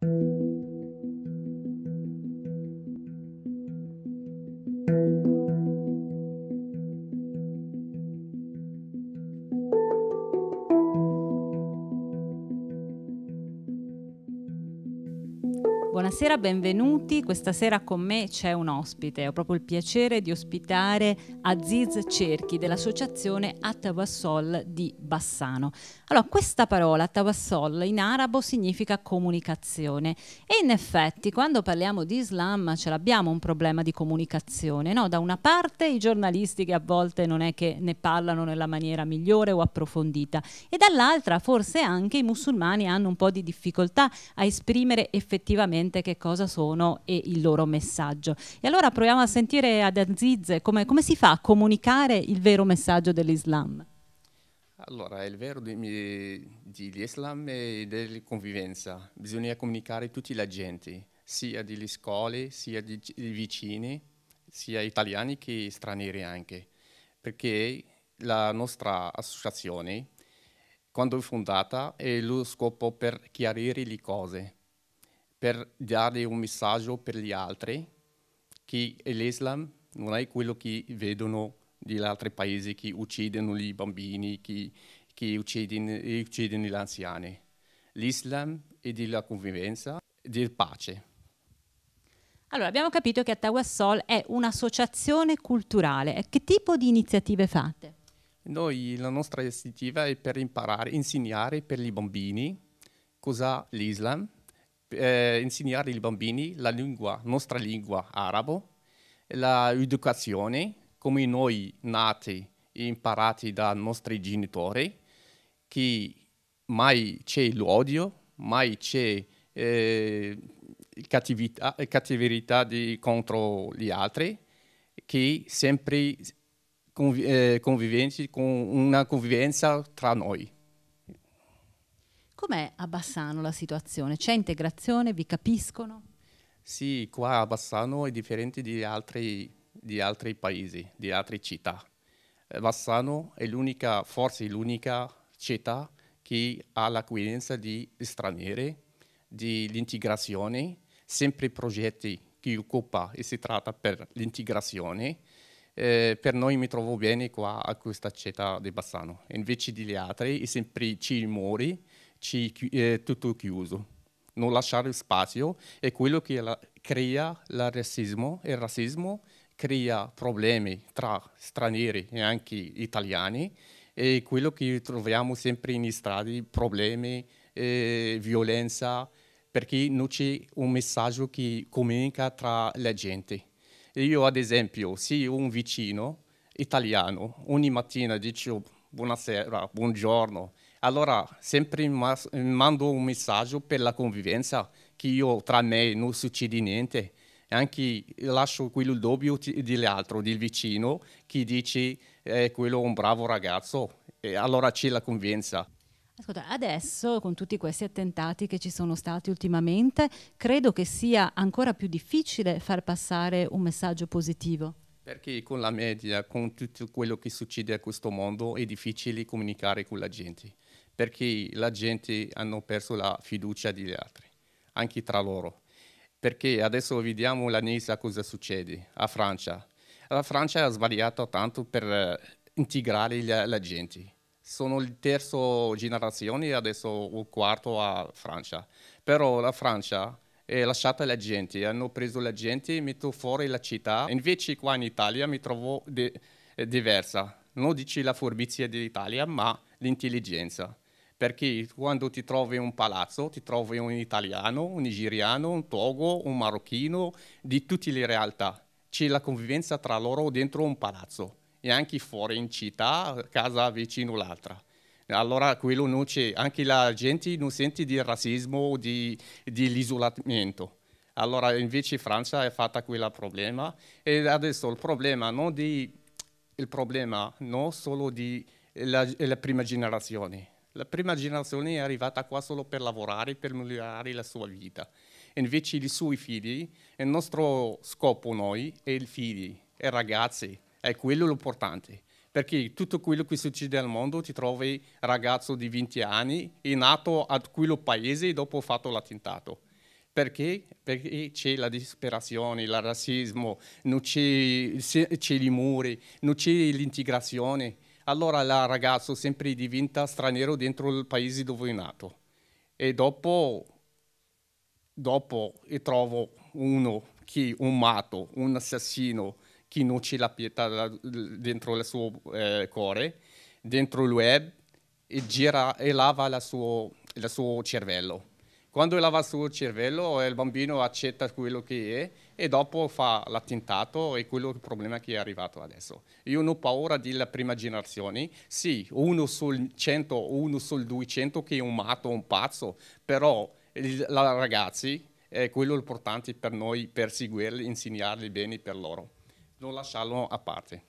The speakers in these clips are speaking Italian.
Música Buonasera, benvenuti. Questa sera con me c'è un ospite. Ho proprio il piacere di ospitare Aziz Cerchi dell'associazione Attawassol di Bassano. Allora, questa parola Attawassol in arabo significa comunicazione e in effetti quando parliamo di Islam ce l'abbiamo un problema di comunicazione, no? Da una parte i giornalisti che a volte non è che ne parlano nella maniera migliore o approfondita e dall'altra forse anche i musulmani hanno un po' di difficoltà a esprimere effettivamente esattamente che cosa sono e il loro messaggio. E allora proviamo a sentire ad Aziz come, come si fa a comunicare il vero messaggio dell'Islam. Allora, il vero dell'Islam è della convivenza. Bisogna comunicare tutti la gente, sia delle scuole, sia dei vicini, sia italiani che stranieri anche. Perché la nostra associazione, quando è fondata, è lo scopo per chiarire le cose per dare un messaggio per gli altri che l'Islam non è quello che vedono degli altri paesi che uccidono i bambini, che, che uccidono, uccidono gli anziani. L'Islam è della convivenza, della pace. Allora, abbiamo capito che Attawassol è un'associazione culturale. Che tipo di iniziative fate? Noi, la nostra iniziativa è per imparare, insegnare per i bambini cos'è l'Islam, eh, insegnare ai bambini la lingua, nostra lingua arabo, l'educazione, come noi nati e imparati dai nostri genitori, che mai c'è l'odio, mai c'è eh, cattività, contro gli altri, che sempre eh, convivenza, con una convivenza tra noi. Com'è a Bassano la situazione? C'è integrazione? Vi capiscono? Sì, qua a Bassano è differente di altri, di altri paesi, di altre città. Eh, Bassano è l'unica, forse l'unica città che ha l'accoglienza di stranieri, dell'integrazione, sempre i progetti che occupa e si tratta per l'integrazione. Eh, per noi mi trovo bene qua a questa città di Bassano. Invece degli altri, sempre ci muori ci, è eh, tutto chiuso. Non lasciare spazio è quello che la, crea il razzismo e il razzismo crea problemi tra stranieri e anche italiani e quello che troviamo sempre in strade, problemi, eh, violenza, perché non c'è un messaggio che comunica tra la gente. Io ad esempio, se un vicino italiano ogni mattina dice oh, buonasera, buongiorno, allora, sempre mando un messaggio per la convivenza, che io tra me non succede niente. Anche lascio quello dubbio dell'altro, del vicino, che dice eh, quello è un bravo ragazzo. E allora c'è la convivenza. Ascolta, adesso con tutti questi attentati che ci sono stati ultimamente, credo che sia ancora più difficile far passare un messaggio positivo. Perché con la media, con tutto quello che succede a questo mondo, è difficile comunicare con la gente, perché la gente ha perso la fiducia degli altri, anche tra loro. Perché adesso vediamo la Nisa cosa succede a Francia. La Francia ha sbagliato tanto per eh, integrare la, la gente sono il terzo generazione, adesso il quarto a Francia. Però la Francia e lasciata la gente. Hanno preso la gente e metto fuori la città. Invece qua in Italia mi trovo de- eh, diversa. Non dici la furbizia dell'Italia, ma l'intelligenza. Perché quando ti trovi in un palazzo, ti trovi un italiano, un nigeriano, un togo, un marocchino, di tutte le realtà. C'è la convivenza tra loro dentro un palazzo e anche fuori in città, casa vicino l'altra. Allora quello non c'è, anche la gente non sente di razzismo o di, dell'isolamento. Allora invece Francia è fatta quel problema e adesso il problema non di, il problema non solo della prima generazione. La prima generazione è arrivata qua solo per lavorare, per migliorare la sua vita. Invece i suoi figli, il nostro scopo noi è i figli, i ragazzi, è quello l'importante perché tutto quello che succede al mondo ti trovi ragazzo di 20 anni, è nato a quello paese e dopo ha fatto l'attentato. Perché? Perché c'è la disperazione, il razzismo, non c'è, i muri, non c'è l'integrazione. Allora il ragazzo sempre diventa straniero dentro il paese dove è nato. E dopo, dopo trovo uno che è un matto, un assassino, che nuce la pietà dentro il suo eh, cuore, dentro il web e, gira, e lava il suo, il suo cervello. Quando lava il suo cervello il bambino accetta quello che è e dopo fa l'attentato e quello è il problema che è arrivato adesso. Io non ho paura della prima generazione, sì, uno sul 100, uno sul 200 che è un matto, un pazzo, però i ragazzi è quello importante per noi, per seguirli, insegnarli bene per loro non lasciarlo a parte.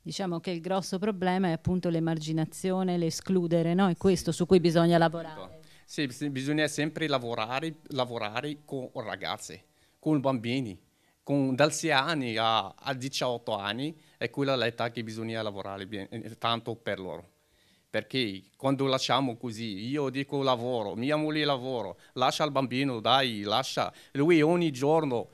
Diciamo che il grosso problema è appunto l'emarginazione, l'escludere, no? è questo su cui bisogna lavorare. Sì, bisogna sempre lavorare, lavorare con ragazze, con bambini, con, 6 anni a, a 18 anni, è quella l'età che bisogna lavorare bene, eh, tanto per loro perché quando lasciamo così, io dico lavoro, mia moglie lavoro, lascia il bambino, dai, lascia, lui ogni giorno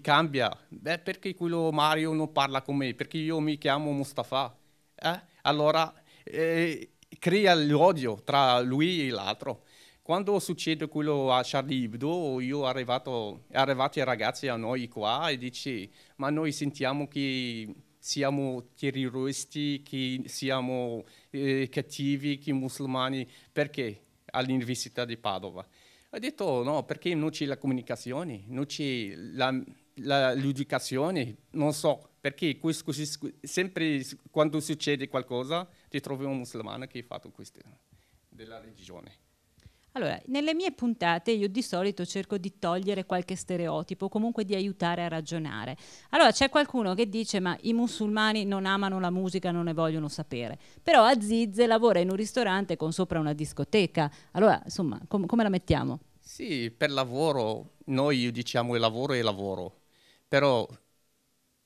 cambia, Beh, perché quello Mario non parla con me, perché io mi chiamo Mustafa, eh? allora eh, crea l'odio tra lui e l'altro. Quando succede quello a Charlie Hebdo, io arrivato, arrivati ragazzi a noi qua e dici, ma noi sentiamo che siamo terroristi, che siamo eh, cattivi, che musulmani, perché all'Università di Padova? Ha detto no, perché non c'è la comunicazione, non c'è l'educazione, non so, perché questo, questo, sempre quando succede qualcosa ti trovi un musulmano che ha fatto questo della religione. Allora, nelle mie puntate io di solito cerco di togliere qualche stereotipo, comunque di aiutare a ragionare. Allora, c'è qualcuno che dice ma i musulmani non amano la musica, non ne vogliono sapere. Però Aziz lavora in un ristorante con sopra una discoteca. Allora, insomma, com come la mettiamo? Sì, per lavoro, noi diciamo il lavoro è lavoro, però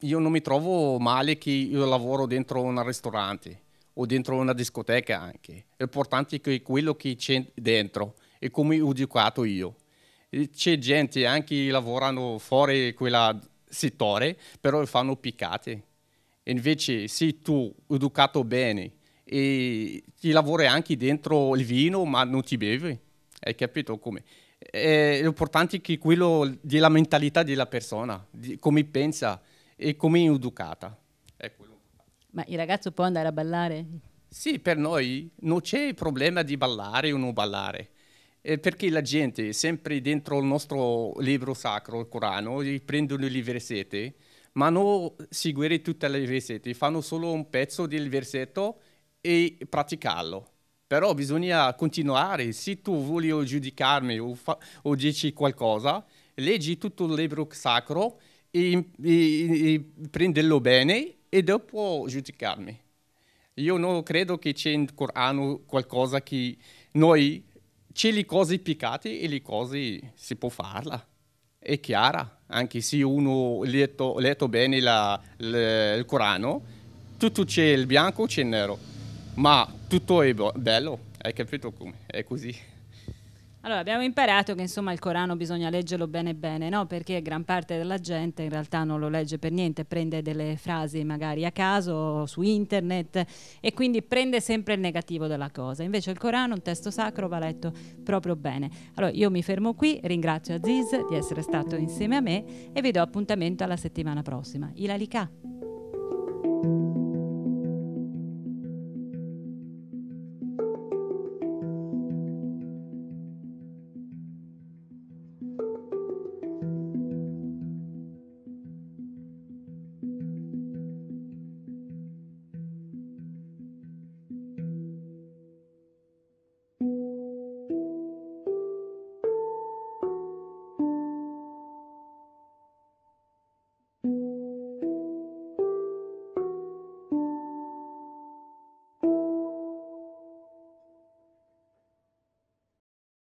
io non mi trovo male che io lavoro dentro un ristorante o dentro una discoteca anche. L'importante è quello che c'è dentro e come ho educato io. C'è gente anche che lavorano fuori quel settore, però fanno piccate. Invece se tu educato bene e ti lavori anche dentro il vino ma non ti bevi, hai capito come? È importante che quello della mentalità della persona, di come pensa e come è educata. È quello. Ma il ragazzo può andare a ballare? Sì, per noi non c'è problema di ballare o non ballare. Eh, perché la gente, sempre dentro il nostro libro sacro, il Corano, prendono i versetti, ma non seguono tutti i versetti, fanno solo un pezzo del versetto e praticarlo. Però bisogna continuare, se tu vuoi giudicarmi o, fa- o dici qualcosa, leggi tutto il libro sacro e, e, e prenderlo bene e dopo giudicarmi. Io non credo che c'è in Corano qualcosa che noi, c'è le cose piccate e le cose si può farla. È chiara, anche se uno ha letto, letto, bene la, la, il Corano, tutto c'è il bianco, c'è il nero, ma tutto è bello, hai capito come? È così. Allora, abbiamo imparato che insomma il Corano bisogna leggerlo bene bene, no? Perché gran parte della gente in realtà non lo legge per niente, prende delle frasi magari a caso su internet e quindi prende sempre il negativo della cosa. Invece il Corano, un testo sacro, va letto proprio bene. Allora, io mi fermo qui, ringrazio Aziz di essere stato insieme a me e vi do appuntamento alla settimana prossima. Ilalika.